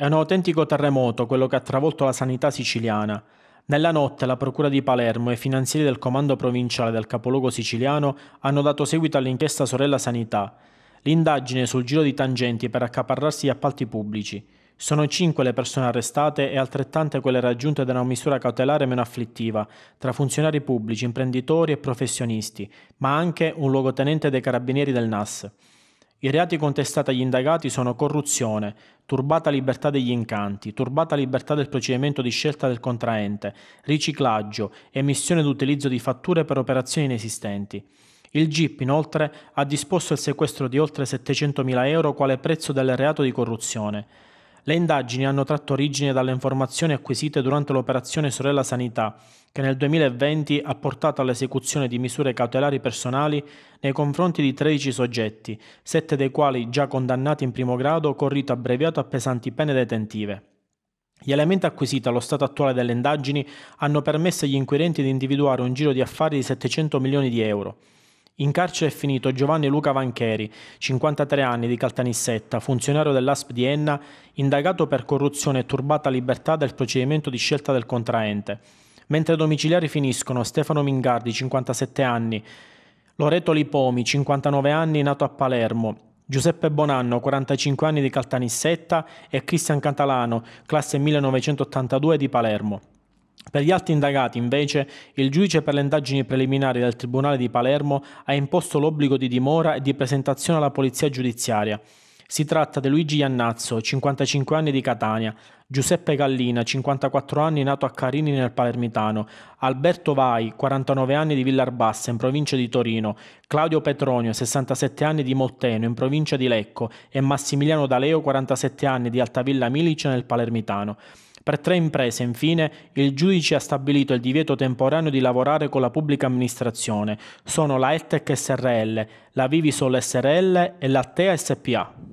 È un autentico terremoto quello che ha travolto la sanità siciliana. Nella notte la Procura di Palermo e i finanzieri del Comando Provinciale del capoluogo siciliano hanno dato seguito all'inchiesta Sorella Sanità, l'indagine sul giro di tangenti per accaparrarsi gli appalti pubblici. Sono cinque le persone arrestate e altrettante quelle raggiunte da una misura cautelare meno afflittiva, tra funzionari pubblici, imprenditori e professionisti, ma anche un luogotenente dei carabinieri del NAS. I reati contestati agli indagati sono corruzione, turbata libertà degli incanti, turbata libertà del procedimento di scelta del contraente, riciclaggio, emissione ed utilizzo di fatture per operazioni inesistenti. Il GIP inoltre ha disposto il sequestro di oltre 700.000 euro quale prezzo del reato di corruzione. Le indagini hanno tratto origine dalle informazioni acquisite durante l'operazione Sorella Sanità, che nel 2020 ha portato all'esecuzione di misure cautelari personali nei confronti di 13 soggetti, 7 dei quali già condannati in primo grado con rito abbreviato a pesanti pene detentive. Gli elementi acquisiti allo stato attuale delle indagini hanno permesso agli inquirenti di individuare un giro di affari di 700 milioni di euro. In carcere è finito Giovanni Luca Vancheri, 53 anni di Caltanissetta, funzionario dell'ASP di Enna, indagato per corruzione e turbata libertà del procedimento di scelta del contraente. Mentre i domiciliari finiscono Stefano Mingardi, 57 anni, Loreto Lipomi, 59 anni, nato a Palermo, Giuseppe Bonanno, 45 anni di Caltanissetta e Cristian Catalano, classe 1982 di Palermo. Per gli altri indagati, invece, il giudice per le indagini preliminari del Tribunale di Palermo ha imposto l'obbligo di dimora e di presentazione alla polizia giudiziaria. Si tratta di Luigi Iannazzo, 55 anni di Catania, Giuseppe Gallina, 54 anni, nato a Carini nel Palermitano, Alberto Vai, 49 anni di Villarbassa, in provincia di Torino, Claudio Petronio, 67 anni di Molteno, in provincia di Lecco, e Massimiliano D'Aleo, 47 anni di Altavilla Milice nel Palermitano. Per tre imprese, infine, il giudice ha stabilito il divieto temporaneo di lavorare con la pubblica amministrazione. Sono la ETEC SRL, la Vivisol SRL e la TEA SPA.